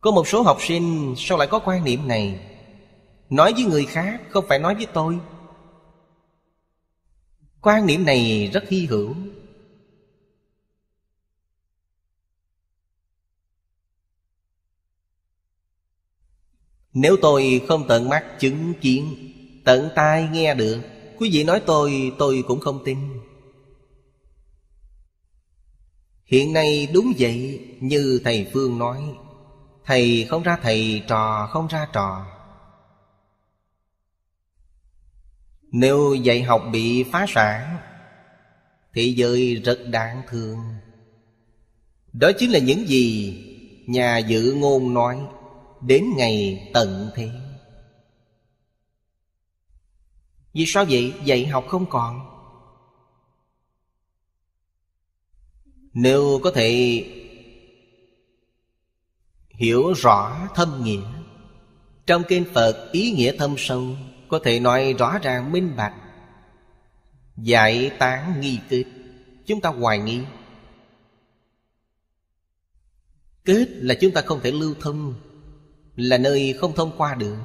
Có một số học sinh sao lại có quan niệm này Nói với người khác không phải nói với tôi Quan niệm này rất hy hữu Nếu tôi không tận mắt chứng kiến Tận tai nghe được Quý vị nói tôi tôi cũng không tin Hiện nay đúng vậy như thầy Phương nói Thầy không ra thầy, trò không ra trò Nếu dạy học bị phá sản thì giới rất đáng thương Đó chính là những gì Nhà dự ngôn nói Đến ngày tận thế Vì sao vậy? Dạy học không còn Nếu có thể hiểu rõ thâm nghĩa trong kinh phật ý nghĩa thâm sâu có thể nói rõ ràng minh bạch giải tán nghi kết chúng ta hoài nghi kết là chúng ta không thể lưu thông là nơi không thông qua được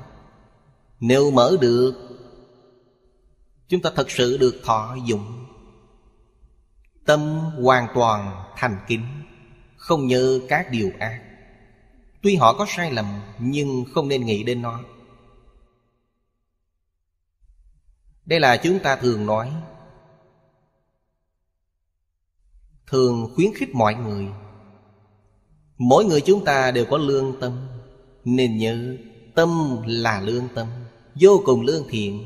nếu mở được chúng ta thật sự được thọ dụng tâm hoàn toàn thành kính không nhớ các điều ác Tuy họ có sai lầm nhưng không nên nghĩ đến nó Đây là chúng ta thường nói Thường khuyến khích mọi người Mỗi người chúng ta đều có lương tâm Nên nhớ tâm là lương tâm Vô cùng lương thiện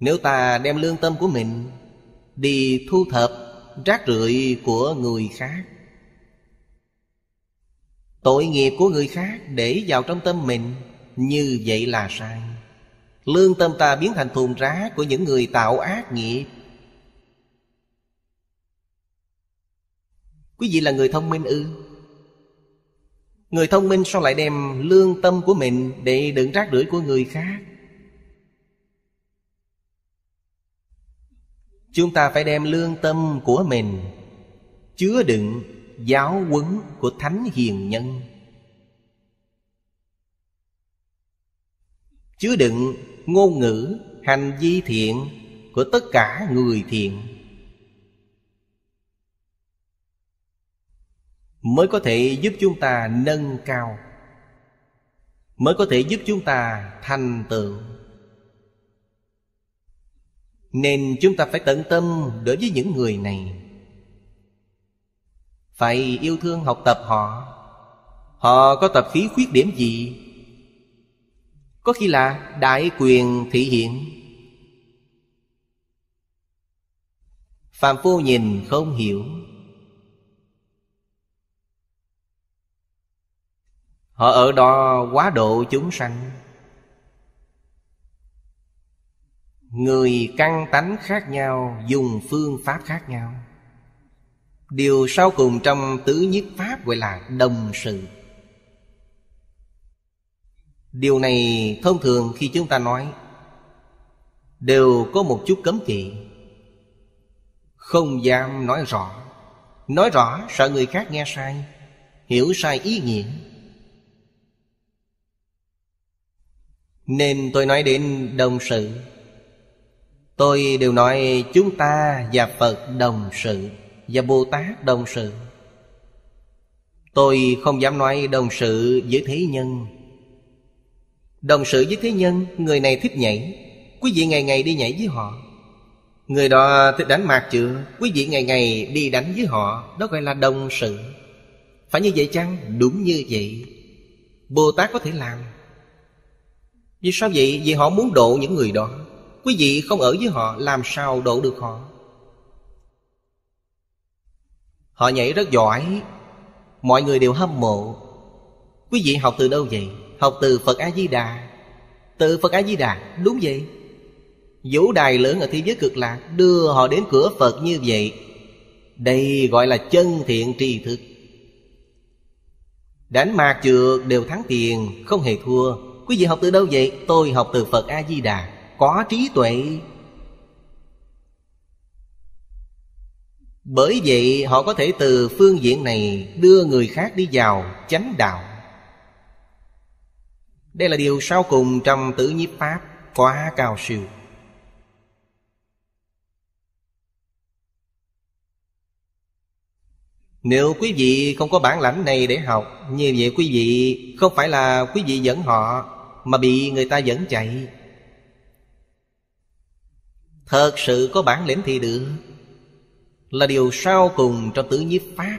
Nếu ta đem lương tâm của mình Đi thu thập rác rưởi của người khác Tội nghiệp của người khác để vào trong tâm mình Như vậy là sai Lương tâm ta biến thành thùng rác của những người tạo ác nghiệp Quý vị là người thông minh ư Người thông minh sao lại đem lương tâm của mình Để đựng rác rưởi của người khác Chúng ta phải đem lương tâm của mình Chứa đựng giáo huấn của thánh hiền nhân chứa đựng ngôn ngữ hành vi thiện của tất cả người thiện mới có thể giúp chúng ta nâng cao mới có thể giúp chúng ta thành tựu nên chúng ta phải tận tâm đối với những người này phải yêu thương học tập họ Họ có tập khí khuyết điểm gì Có khi là đại quyền thị hiện phàm phu nhìn không hiểu Họ ở đó quá độ chúng sanh Người căn tánh khác nhau Dùng phương pháp khác nhau Điều sau cùng trong tứ nhất pháp gọi là đồng sự Điều này thông thường khi chúng ta nói Đều có một chút cấm kỵ Không dám nói rõ Nói rõ sợ người khác nghe sai Hiểu sai ý nghĩa Nên tôi nói đến đồng sự Tôi đều nói chúng ta và Phật đồng sự và Bồ Tát đồng sự Tôi không dám nói đồng sự với thế nhân Đồng sự với thế nhân Người này thích nhảy Quý vị ngày ngày đi nhảy với họ Người đó thích đánh mạc chưa Quý vị ngày ngày đi đánh với họ Đó gọi là đồng sự Phải như vậy chăng? Đúng như vậy Bồ Tát có thể làm Vì sao vậy? Vì họ muốn độ những người đó Quý vị không ở với họ Làm sao độ được họ Họ nhảy rất giỏi Mọi người đều hâm mộ Quý vị học từ đâu vậy? Học từ Phật A-di-đà Từ Phật A-di-đà, đúng vậy Vũ đài lớn ở thế giới cực lạc Đưa họ đến cửa Phật như vậy Đây gọi là chân thiện tri thức Đánh mạc trượt đều thắng tiền Không hề thua Quý vị học từ đâu vậy? Tôi học từ Phật A-di-đà Có trí tuệ Bởi vậy họ có thể từ phương diện này đưa người khác đi vào chánh đạo. Đây là điều sau cùng trong tử nhiếp pháp quá cao siêu. Nếu quý vị không có bản lãnh này để học Như vậy quý vị không phải là quý vị dẫn họ Mà bị người ta dẫn chạy Thật sự có bản lĩnh thì được là điều sau cùng trong tứ nhiếp pháp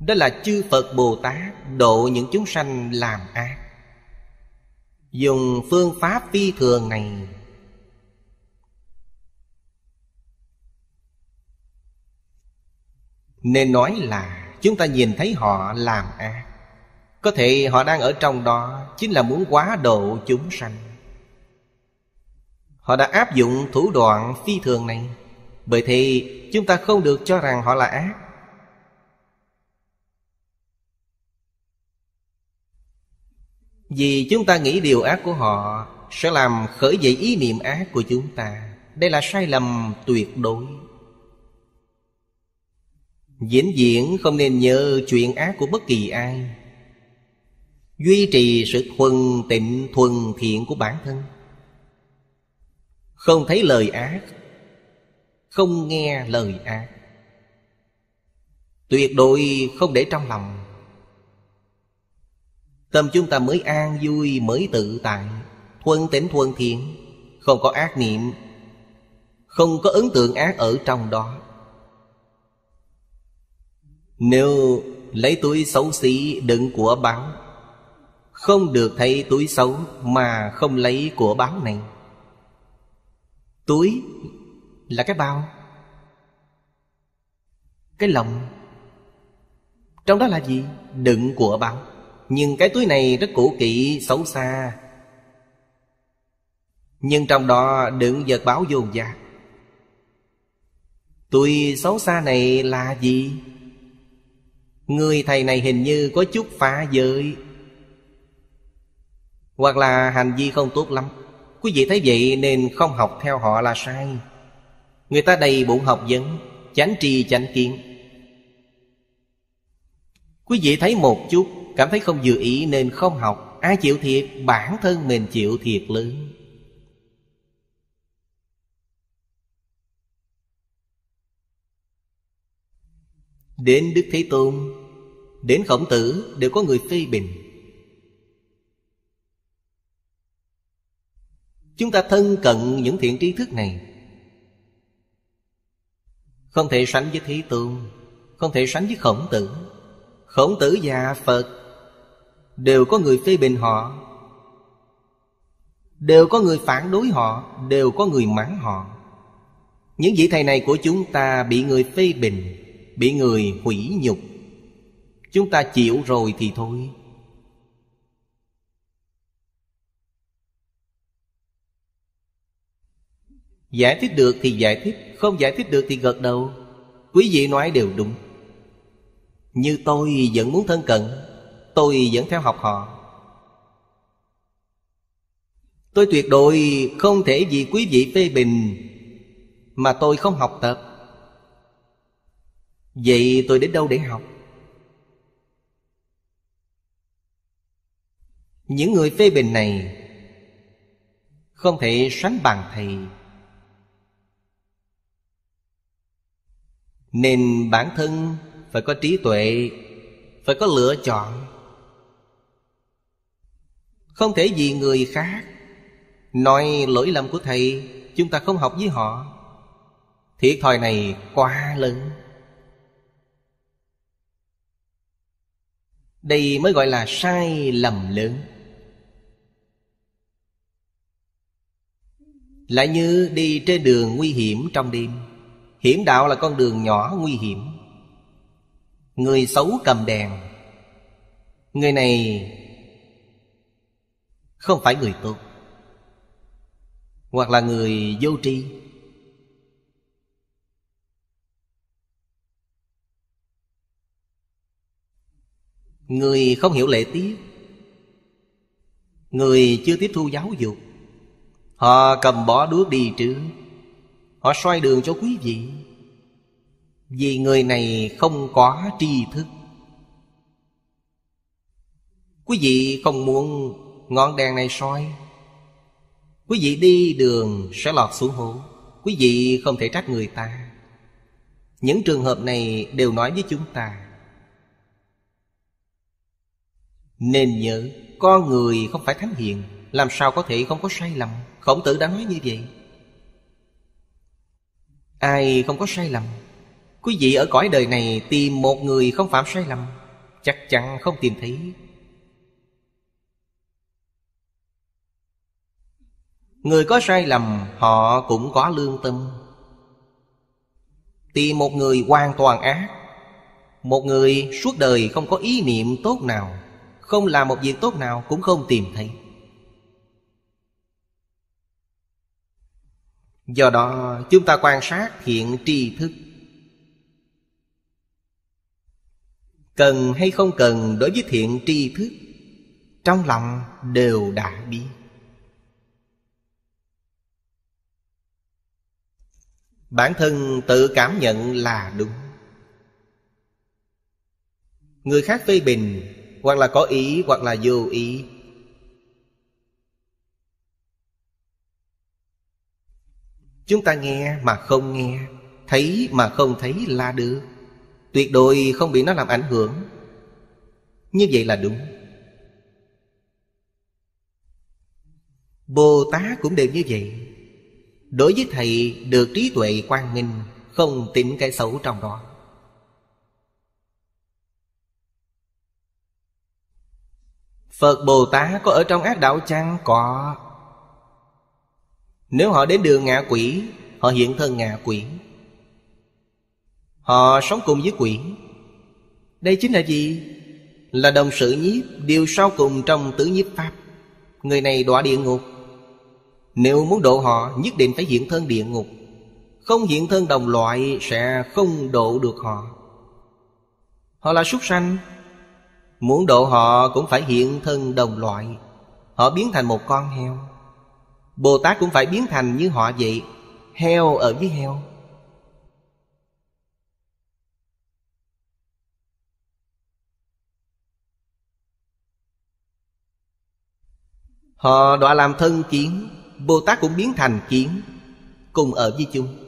đó là chư phật bồ tát độ những chúng sanh làm ác dùng phương pháp phi thường này nên nói là chúng ta nhìn thấy họ làm ác có thể họ đang ở trong đó chính là muốn quá độ chúng sanh họ đã áp dụng thủ đoạn phi thường này bởi thì chúng ta không được cho rằng họ là ác Vì chúng ta nghĩ điều ác của họ Sẽ làm khởi dậy ý niệm ác của chúng ta Đây là sai lầm tuyệt đối Diễn diễn không nên nhớ chuyện ác của bất kỳ ai Duy trì sự thuần tịnh thuần thiện của bản thân Không thấy lời ác không nghe lời ác tuyệt đối không để trong lòng tâm chúng ta mới an vui mới tự tại thuần tĩnh thuần thiện không có ác niệm không có ấn tượng ác ở trong đó nếu lấy túi xấu xí đựng của báo Không được thấy túi xấu mà không lấy của báo này Túi là cái bao cái lòng. trong đó là gì đựng của bao nhưng cái túi này rất cũ kỹ xấu xa nhưng trong đó đựng vật báo vô gia. Tôi xấu xa này là gì? Người thầy này hình như có chút phá giới Hoặc là hành vi không tốt lắm Quý vị thấy vậy nên không học theo họ là sai Người ta đầy bụng học vấn Chánh tri chánh kiến Quý vị thấy một chút Cảm thấy không vừa ý nên không học Ai chịu thiệt bản thân mình chịu thiệt lớn Đến Đức Thế Tôn Đến Khổng Tử đều có người phê bình Chúng ta thân cận những thiện trí thức này không thể sánh với thí Tương Không thể sánh với Khổng Tử Khổng Tử và Phật Đều có người phê bình họ Đều có người phản đối họ Đều có người mắng họ Những vị thầy này của chúng ta Bị người phê bình Bị người hủy nhục Chúng ta chịu rồi thì thôi Giải thích được thì giải thích Không giải thích được thì gật đầu Quý vị nói đều đúng Như tôi vẫn muốn thân cận Tôi vẫn theo học họ Tôi tuyệt đối không thể vì quý vị phê bình Mà tôi không học tập Vậy tôi đến đâu để học? Những người phê bình này Không thể sánh bằng thầy Nên bản thân phải có trí tuệ Phải có lựa chọn Không thể vì người khác Nói lỗi lầm của thầy Chúng ta không học với họ Thiệt thòi này quá lớn Đây mới gọi là sai lầm lớn Lại như đi trên đường nguy hiểm trong đêm Hiểm đạo là con đường nhỏ nguy hiểm Người xấu cầm đèn Người này Không phải người tốt Hoặc là người vô tri Người không hiểu lễ tiết Người chưa tiếp thu giáo dục Họ cầm bỏ đuốc đi trước Họ soi đường cho quý vị Vì người này không có tri thức Quý vị không muốn ngọn đèn này soi Quý vị đi đường sẽ lọt xuống hố Quý vị không thể trách người ta Những trường hợp này đều nói với chúng ta Nên nhớ con người không phải thánh hiền Làm sao có thể không có sai lầm Khổng tử đã nói như vậy Ai không có sai lầm Quý vị ở cõi đời này tìm một người không phạm sai lầm Chắc chắn không tìm thấy Người có sai lầm họ cũng có lương tâm Tìm một người hoàn toàn ác Một người suốt đời không có ý niệm tốt nào Không làm một việc tốt nào cũng không tìm thấy Do đó chúng ta quan sát hiện tri thức Cần hay không cần đối với thiện tri thức Trong lòng đều đã biết Bản thân tự cảm nhận là đúng Người khác phê bình Hoặc là có ý hoặc là vô ý Chúng ta nghe mà không nghe Thấy mà không thấy là được Tuyệt đối không bị nó làm ảnh hưởng Như vậy là đúng Bồ Tát cũng đều như vậy Đối với Thầy được trí tuệ quang minh Không tìm cái xấu trong đó Phật Bồ Tát có ở trong ác đạo chăng? Có nếu họ đến đường ngạ quỷ Họ hiện thân ngạ quỷ Họ sống cùng với quỷ Đây chính là gì? Là đồng sự nhiếp Điều sau cùng trong tứ nhiếp pháp Người này đọa địa ngục Nếu muốn độ họ Nhất định phải hiện thân địa ngục Không hiện thân đồng loại Sẽ không độ được họ Họ là súc sanh Muốn độ họ cũng phải hiện thân đồng loại Họ biến thành một con heo Bồ Tát cũng phải biến thành như họ vậy Heo ở với heo Họ đọa làm thân kiến Bồ Tát cũng biến thành kiến Cùng ở với chung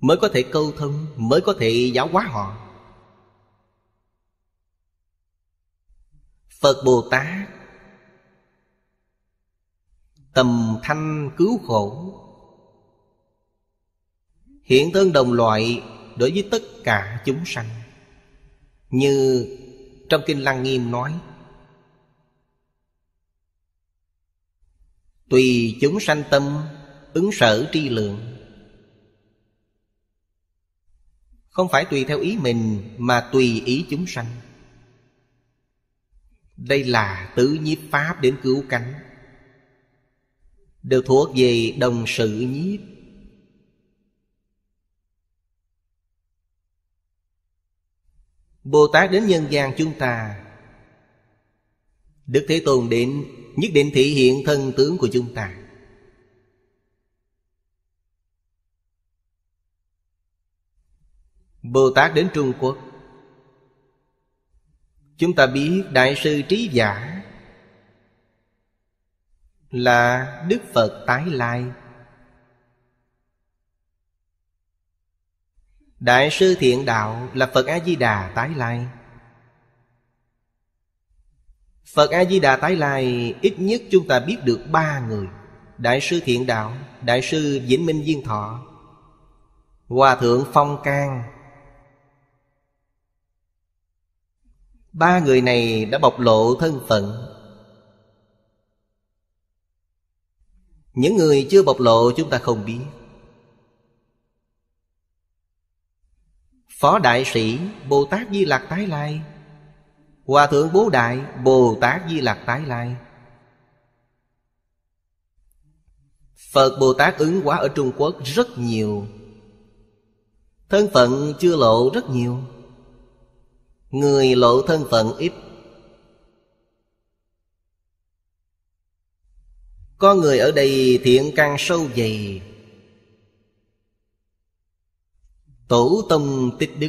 Mới có thể câu thông Mới có thể giáo hóa họ Phật Bồ Tát tầm thanh cứu khổ hiện thân đồng loại đối với tất cả chúng sanh như trong kinh lăng nghiêm nói tùy chúng sanh tâm ứng sở tri lượng không phải tùy theo ý mình mà tùy ý chúng sanh đây là tứ nhiếp pháp đến cứu cánh đều thuộc về đồng sự nhiếp Bồ Tát đến nhân gian chúng ta Đức Thế Tôn định Nhất định thị hiện thân tướng của chúng ta Bồ Tát đến Trung Quốc Chúng ta biết Đại sư Trí Giả là đức phật tái lai đại sư thiện đạo là phật a di đà tái lai phật a di đà tái lai ít nhất chúng ta biết được ba người đại sư thiện đạo đại sư vĩnh minh viên thọ hòa thượng phong can ba người này đã bộc lộ thân phận những người chưa bộc lộ chúng ta không biết phó đại sĩ bồ tát di lạc tái lai hòa thượng bố đại bồ tát di lạc tái lai phật bồ tát ứng hóa ở trung quốc rất nhiều thân phận chưa lộ rất nhiều người lộ thân phận ít có người ở đây thiện căn sâu dày Tổ tông tích đức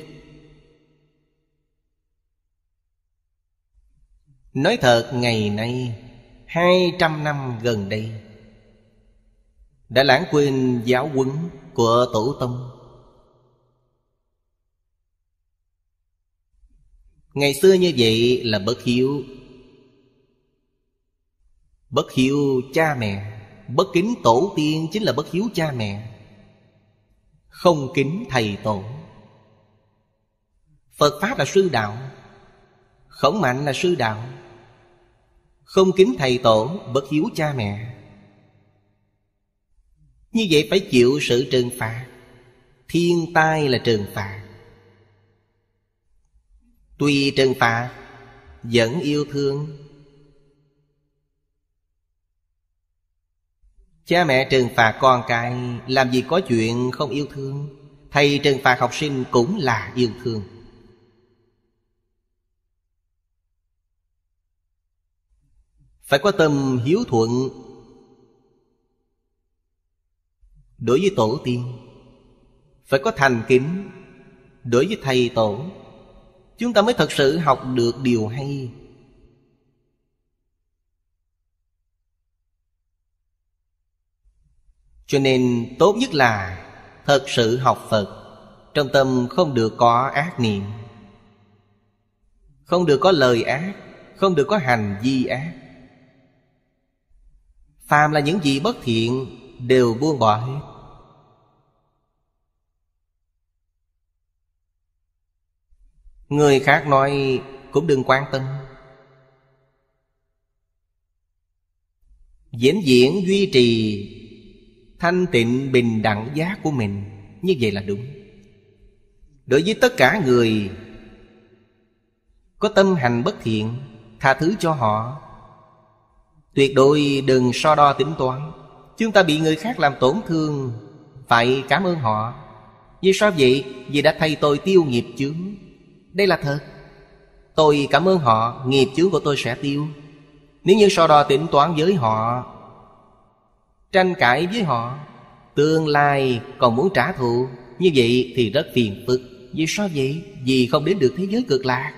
Nói thật ngày nay hai trăm năm gần đây Đã lãng quên giáo huấn của Tổ Tông Ngày xưa như vậy là bất hiếu Bất hiếu cha mẹ Bất kính tổ tiên chính là bất hiếu cha mẹ Không kính thầy tổ Phật Pháp là sư đạo Khổng mạnh là sư đạo Không kính thầy tổ Bất hiếu cha mẹ Như vậy phải chịu sự trừng phạt Thiên tai là trừng phạt Tuy trừng phạt Vẫn yêu thương Cha mẹ trừng phạt con cái Làm gì có chuyện không yêu thương Thầy trừng phạt học sinh cũng là yêu thương Phải có tâm hiếu thuận Đối với tổ tiên Phải có thành kính Đối với thầy tổ Chúng ta mới thật sự học được điều hay cho nên tốt nhất là thật sự học phật trong tâm không được có ác niệm không được có lời ác không được có hành vi ác phàm là những gì bất thiện đều buông bỏ hết người khác nói cũng đừng quan tâm diễn diễn duy trì thanh tịnh bình đẳng giá của mình như vậy là đúng đối với tất cả người có tâm hành bất thiện tha thứ cho họ tuyệt đối đừng so đo tính toán chúng ta bị người khác làm tổn thương phải cảm ơn họ vì sao vậy vì đã thay tôi tiêu nghiệp chướng đây là thật tôi cảm ơn họ nghiệp chướng của tôi sẽ tiêu nếu như so đo tính toán với họ tranh cãi với họ tương lai còn muốn trả thù như vậy thì rất phiền phức vì sao vậy vì không đến được thế giới cực lạc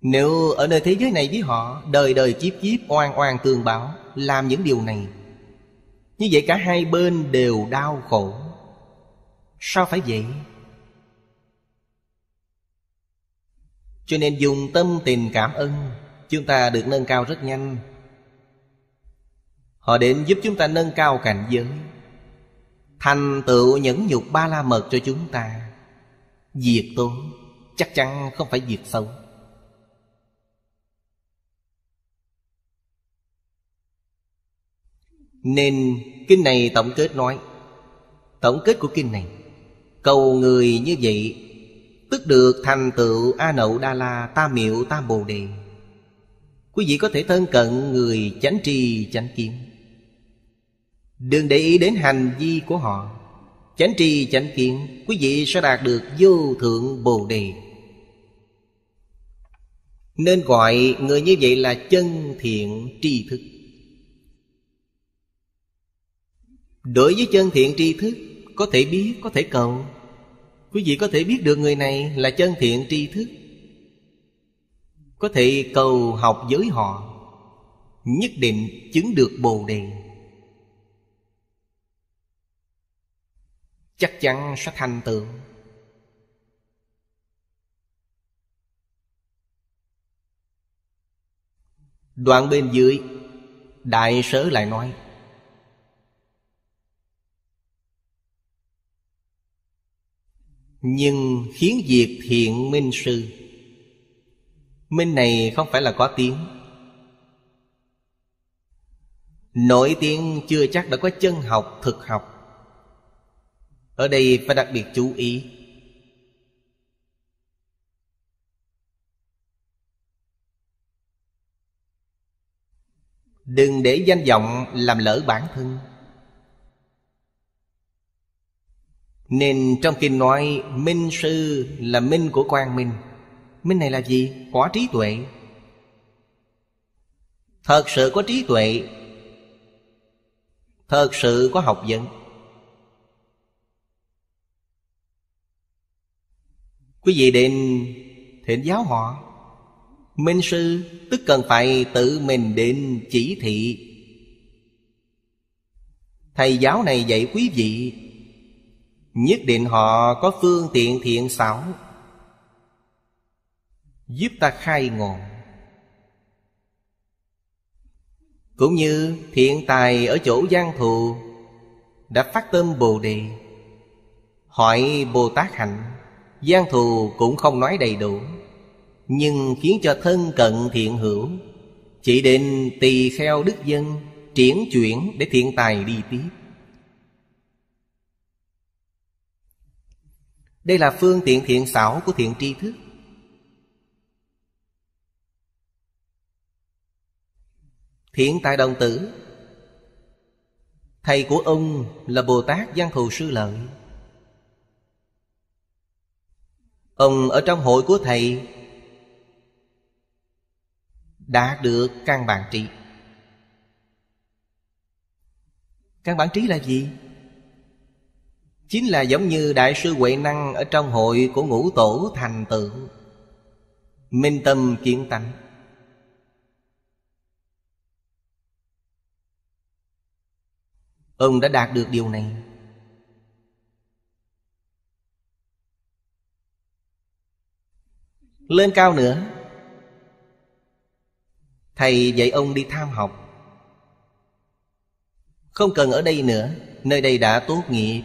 nếu ở nơi thế giới này với họ đời đời chiếp chiếp oan oan tường bảo làm những điều này như vậy cả hai bên đều đau khổ sao phải vậy cho nên dùng tâm tình cảm ơn chúng ta được nâng cao rất nhanh Họ đến giúp chúng ta nâng cao cảnh giới Thành tựu nhẫn nhục ba la mật cho chúng ta Diệt tốt Chắc chắn không phải diệt xấu Nên kinh này tổng kết nói Tổng kết của kinh này Cầu người như vậy Tức được thành tựu A Nậu Đa La ta Miệu ta Bồ Đề Quý vị có thể thân cận người chánh trì chánh kiến Đừng để ý đến hành vi của họ Chánh tri chánh kiến Quý vị sẽ đạt được vô thượng bồ đề Nên gọi người như vậy là chân thiện tri thức Đối với chân thiện tri thức Có thể biết, có thể cầu Quý vị có thể biết được người này là chân thiện tri thức Có thể cầu học với họ Nhất định chứng được bồ đề chắc chắn sẽ thành tựu đoạn bên dưới đại sớ lại nói nhưng khiến việc thiện minh sư minh này không phải là có tiếng nổi tiếng chưa chắc đã có chân học thực học ở đây phải đặc biệt chú ý Đừng để danh vọng làm lỡ bản thân Nên trong kinh nói Minh sư là minh của quang minh Minh này là gì? có trí tuệ Thật sự có trí tuệ Thật sự có học vấn Quý vị đến thiện giáo họ Minh sư tức cần phải tự mình đến chỉ thị Thầy giáo này dạy quý vị Nhất định họ có phương tiện thiện xảo Giúp ta khai ngộ Cũng như thiện tài ở chỗ gian thù Đã phát tâm Bồ Đề Hỏi Bồ Tát Hạnh gian thù cũng không nói đầy đủ Nhưng khiến cho thân cận thiện hữu Chỉ định tỳ kheo đức dân Triển chuyển để thiện tài đi tiếp Đây là phương tiện thiện xảo của thiện tri thức Thiện tài đồng tử Thầy của ông là Bồ Tát Giang Thù Sư Lợi Ông ở trong hội của thầy Đã được căn bản trí Căn bản trí là gì? Chính là giống như Đại sư Huệ Năng Ở trong hội của ngũ tổ thành tựu Minh tâm kiến tánh Ông đã đạt được điều này lên cao nữa thầy dạy ông đi tham học không cần ở đây nữa nơi đây đã tốt nghiệp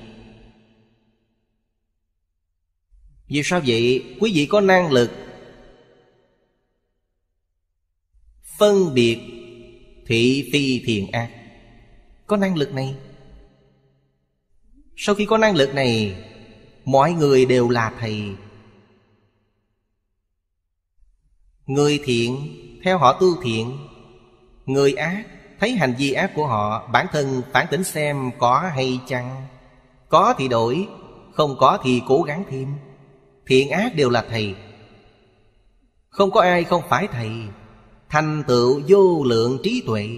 vì sao vậy quý vị có năng lực phân biệt thị phi thiện ác có năng lực này sau khi có năng lực này mọi người đều là thầy Người thiện theo họ tu thiện Người ác thấy hành vi ác của họ Bản thân phản tỉnh xem có hay chăng Có thì đổi Không có thì cố gắng thêm Thiện ác đều là thầy Không có ai không phải thầy Thành tựu vô lượng trí tuệ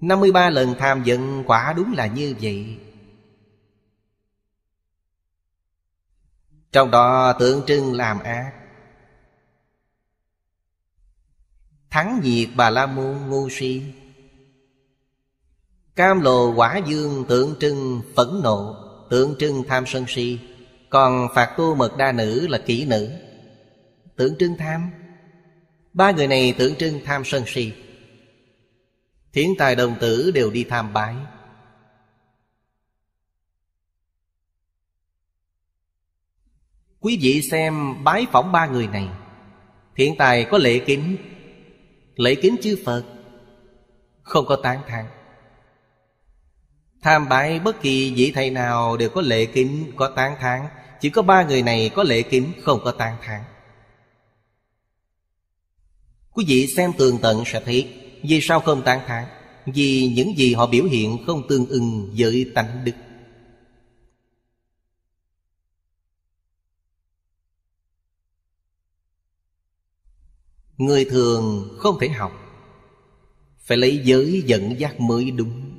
53 lần tham giận quả đúng là như vậy Trong đó tượng trưng làm ác Thắng nhiệt bà la môn ngu si Cam lồ quả dương tượng trưng phẫn nộ Tượng trưng tham sân si Còn phạt tu mật đa nữ là kỹ nữ Tượng trưng tham Ba người này tượng trưng tham sân si Thiện tài đồng tử đều đi tham bái Quý vị xem bái phỏng ba người này Thiện tài có lễ kính Lễ kính chư Phật Không có tán thán Tham bái bất kỳ vị thầy nào đều có lễ kính, có tán thán Chỉ có ba người này có lễ kính, không có tán thán Quý vị xem tường tận sẽ thấy Vì sao không tán thán Vì những gì họ biểu hiện không tương ưng với tánh đức Người thường không thể học Phải lấy giới dẫn giác mới đúng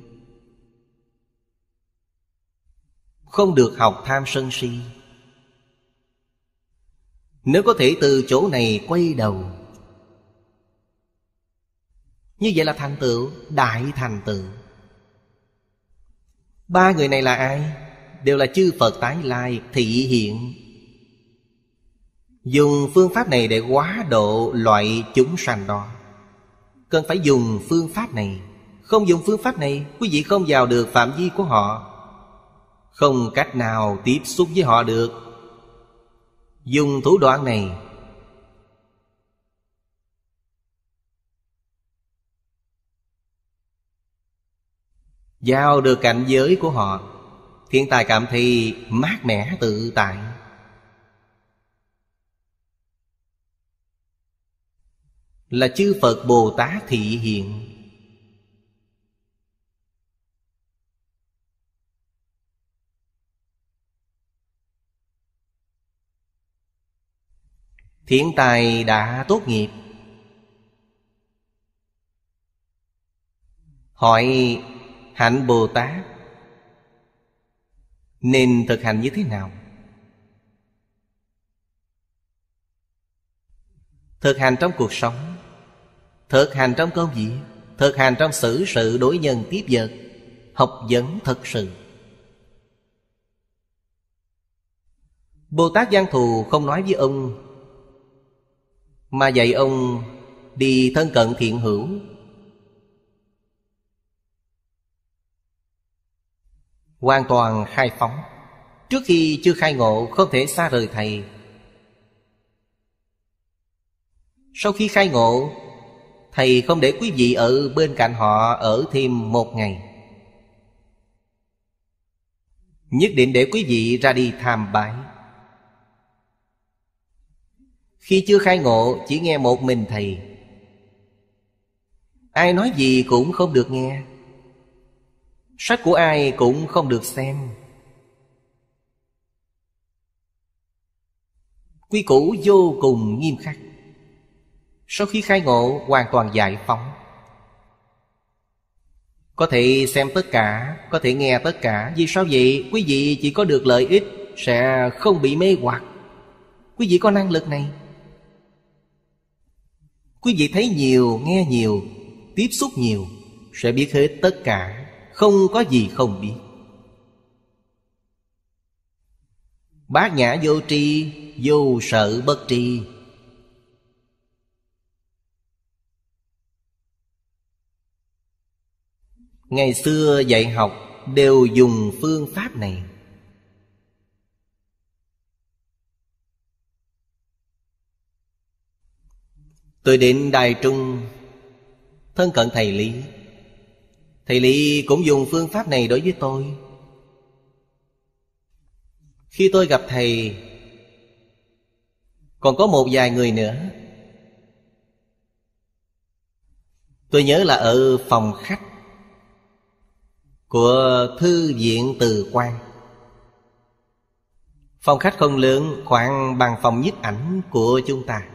Không được học tham sân si Nếu có thể từ chỗ này quay đầu Như vậy là thành tựu Đại thành tựu Ba người này là ai? Đều là chư Phật tái lai thị hiện Dùng phương pháp này để quá độ loại chúng sanh đó Cần phải dùng phương pháp này Không dùng phương pháp này Quý vị không vào được phạm vi của họ Không cách nào tiếp xúc với họ được Dùng thủ đoạn này Giao được cảnh giới của họ Thiên tài cảm thấy mát mẻ tự tại là chư Phật Bồ Tát thị hiện Thiện tài đã tốt nghiệp Hỏi hạnh Bồ Tát Nên thực hành như thế nào? Thực hành trong cuộc sống Thực hành trong công việc Thực hành trong xử sự đối nhân tiếp vật Học vấn thật sự Bồ Tát Giang Thù không nói với ông Mà dạy ông đi thân cận thiện hữu Hoàn toàn khai phóng Trước khi chưa khai ngộ không thể xa rời Thầy Sau khi khai ngộ Thầy không để quý vị ở bên cạnh họ ở thêm một ngày Nhất định để quý vị ra đi tham bái Khi chưa khai ngộ chỉ nghe một mình thầy Ai nói gì cũng không được nghe Sách của ai cũng không được xem Quy củ vô cùng nghiêm khắc sau khi khai ngộ hoàn toàn giải phóng Có thể xem tất cả Có thể nghe tất cả Vì sao vậy quý vị chỉ có được lợi ích Sẽ không bị mê hoặc Quý vị có năng lực này Quý vị thấy nhiều, nghe nhiều Tiếp xúc nhiều Sẽ biết hết tất cả Không có gì không biết Bát nhã vô tri Vô sợ bất tri Ngày xưa dạy học đều dùng phương pháp này Tôi đến Đài Trung Thân cận Thầy Lý Thầy Lý cũng dùng phương pháp này đối với tôi Khi tôi gặp Thầy Còn có một vài người nữa Tôi nhớ là ở phòng khách của thư viện từ quan phòng khách không lớn khoảng bằng phòng nhiếp ảnh của chúng ta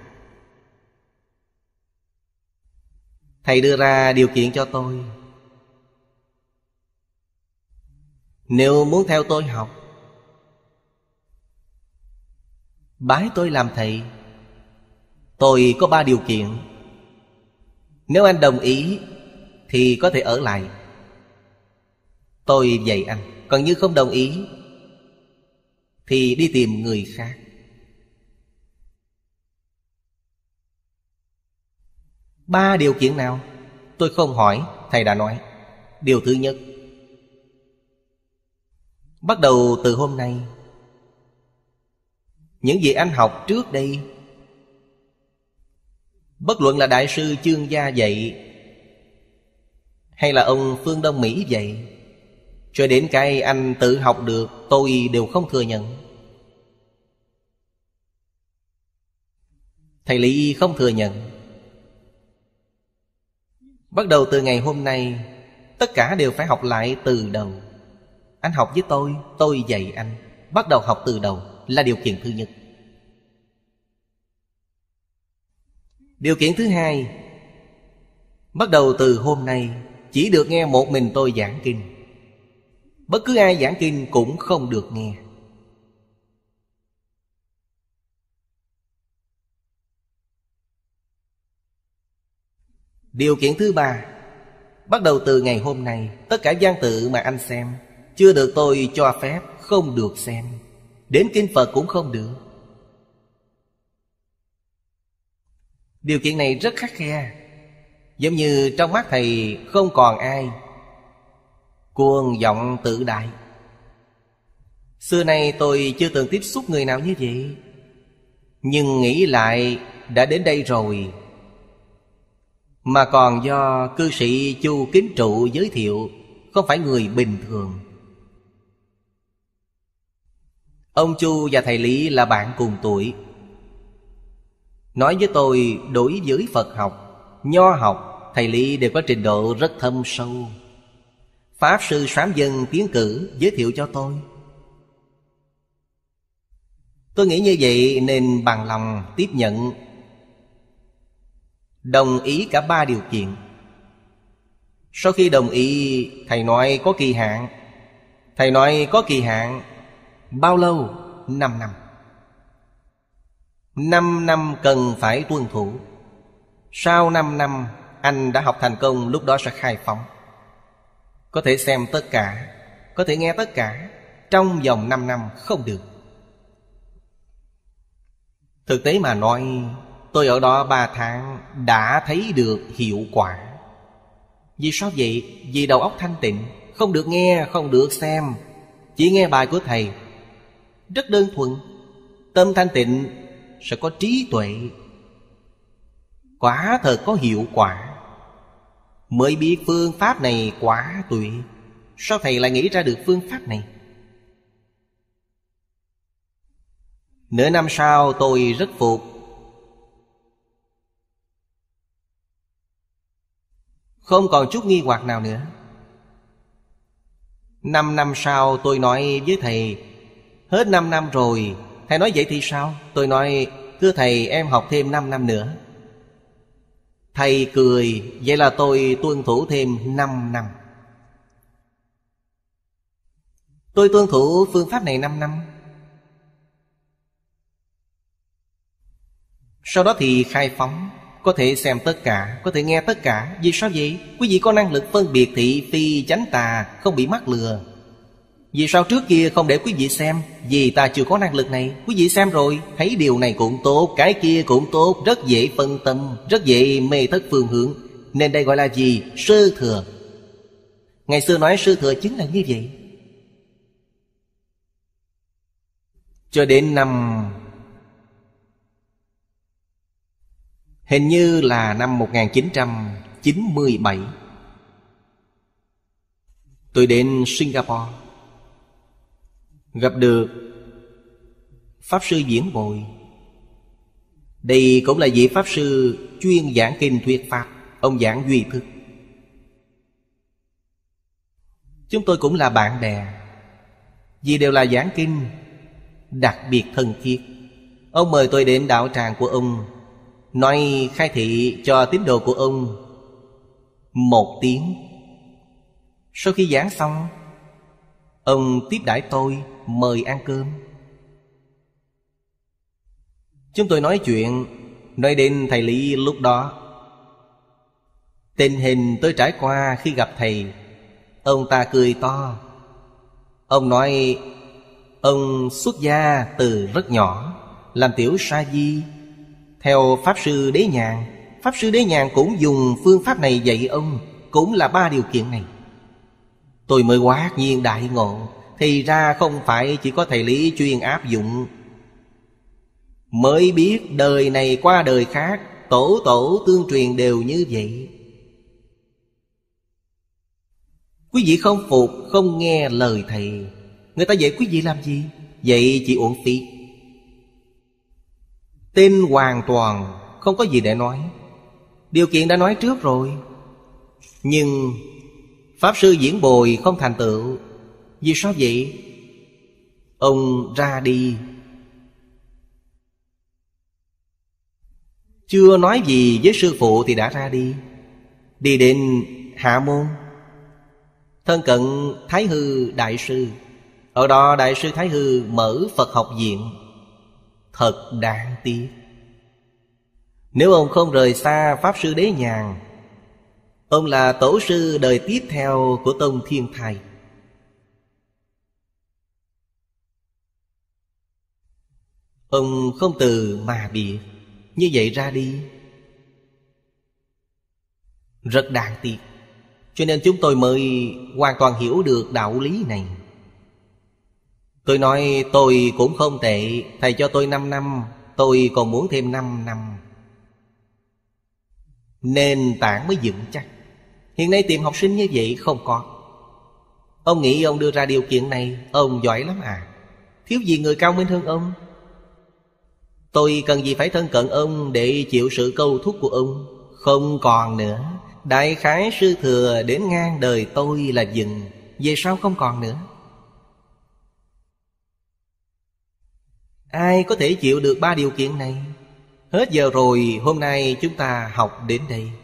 thầy đưa ra điều kiện cho tôi nếu muốn theo tôi học bái tôi làm thầy tôi có ba điều kiện nếu anh đồng ý thì có thể ở lại tôi dạy anh còn như không đồng ý thì đi tìm người khác ba điều kiện nào tôi không hỏi thầy đã nói điều thứ nhất bắt đầu từ hôm nay những gì anh học trước đây bất luận là đại sư chương gia dạy hay là ông phương đông mỹ dạy cho đến cái anh tự học được tôi đều không thừa nhận Thầy Lý Y không thừa nhận Bắt đầu từ ngày hôm nay Tất cả đều phải học lại từ đầu Anh học với tôi Tôi dạy anh Bắt đầu học từ đầu là điều kiện thứ nhất Điều kiện thứ hai Bắt đầu từ hôm nay Chỉ được nghe một mình tôi giảng kinh Bất cứ ai giảng kinh cũng không được nghe Điều kiện thứ ba Bắt đầu từ ngày hôm nay Tất cả gian tự mà anh xem Chưa được tôi cho phép Không được xem Đến kinh Phật cũng không được Điều kiện này rất khắc khe Giống như trong mắt thầy không còn ai Cuồng vọng tự đại Xưa nay tôi chưa từng tiếp xúc người nào như vậy Nhưng nghĩ lại đã đến đây rồi Mà còn do cư sĩ Chu Kính Trụ giới thiệu Không phải người bình thường Ông Chu và thầy Lý là bạn cùng tuổi Nói với tôi đối với Phật học Nho học Thầy Lý đều có trình độ rất thâm sâu Pháp Sư Sám Dân Tiến Cử giới thiệu cho tôi Tôi nghĩ như vậy nên bằng lòng tiếp nhận Đồng ý cả ba điều kiện Sau khi đồng ý Thầy nói có kỳ hạn Thầy nói có kỳ hạn Bao lâu? Năm năm Năm năm cần phải tuân thủ Sau năm năm Anh đã học thành công lúc đó sẽ khai phóng có thể xem tất cả Có thể nghe tất cả Trong vòng 5 năm không được Thực tế mà nói Tôi ở đó 3 tháng Đã thấy được hiệu quả Vì sao vậy? Vì đầu óc thanh tịnh Không được nghe, không được xem Chỉ nghe bài của Thầy Rất đơn thuần Tâm thanh tịnh sẽ có trí tuệ Quả thật có hiệu quả Mới biết phương pháp này quá tuyệt Sao thầy lại nghĩ ra được phương pháp này Nửa năm sau tôi rất phục Không còn chút nghi hoặc nào nữa Năm năm sau tôi nói với thầy Hết năm năm rồi Thầy nói vậy thì sao Tôi nói Thưa thầy em học thêm năm năm nữa Thầy cười Vậy là tôi tuân thủ thêm 5 năm Tôi tuân thủ phương pháp này 5 năm Sau đó thì khai phóng Có thể xem tất cả Có thể nghe tất cả Vì sao vậy? Quý vị có năng lực phân biệt thị phi chánh tà Không bị mắc lừa vì sao trước kia không để quý vị xem Vì ta chưa có năng lực này Quý vị xem rồi Thấy điều này cũng tốt Cái kia cũng tốt Rất dễ phân tâm Rất dễ mê thất phương hướng Nên đây gọi là gì Sơ thừa Ngày xưa nói sơ thừa chính là như vậy Cho đến năm Hình như là năm 1997 Tôi đến Singapore gặp được pháp sư diễn bồi đây cũng là vị pháp sư chuyên giảng kinh thuyết pháp ông giảng duy thức chúng tôi cũng là bạn bè vì đều là giảng kinh đặc biệt thân thiết ông mời tôi đến đạo tràng của ông nói khai thị cho tín đồ của ông một tiếng sau khi giảng xong ông tiếp đãi tôi mời ăn cơm chúng tôi nói chuyện nói đến thầy lý lúc đó tình hình tôi trải qua khi gặp thầy ông ta cười to ông nói ông xuất gia từ rất nhỏ làm tiểu sa di theo pháp sư đế nhàn pháp sư đế nhàn cũng dùng phương pháp này dạy ông cũng là ba điều kiện này tôi mới quá nhiên đại ngộ thì ra không phải chỉ có thầy lý chuyên áp dụng Mới biết đời này qua đời khác Tổ tổ tương truyền đều như vậy Quý vị không phục không nghe lời thầy Người ta dạy quý vị làm gì Vậy chỉ uổng phí Tin hoàn toàn không có gì để nói Điều kiện đã nói trước rồi Nhưng Pháp sư diễn bồi không thành tựu vì sao vậy? Ông ra đi Chưa nói gì với sư phụ thì đã ra đi Đi đến Hạ Môn Thân cận Thái Hư Đại Sư Ở đó Đại Sư Thái Hư mở Phật học viện Thật đáng tiếc Nếu ông không rời xa Pháp Sư Đế Nhàn Ông là tổ sư đời tiếp theo của Tông Thiên thầy Ông không từ mà biệt Như vậy ra đi Rất đáng tiếc Cho nên chúng tôi mới hoàn toàn hiểu được đạo lý này Tôi nói tôi cũng không tệ Thầy cho tôi 5 năm Tôi còn muốn thêm 5 năm Nền tảng mới vững chắc Hiện nay tìm học sinh như vậy không có Ông nghĩ ông đưa ra điều kiện này Ông giỏi lắm à Thiếu gì người cao minh hơn ông Tôi cần gì phải thân cận ông để chịu sự câu thúc của ông Không còn nữa Đại khái sư thừa đến ngang đời tôi là dừng Về sau không còn nữa Ai có thể chịu được ba điều kiện này Hết giờ rồi hôm nay chúng ta học đến đây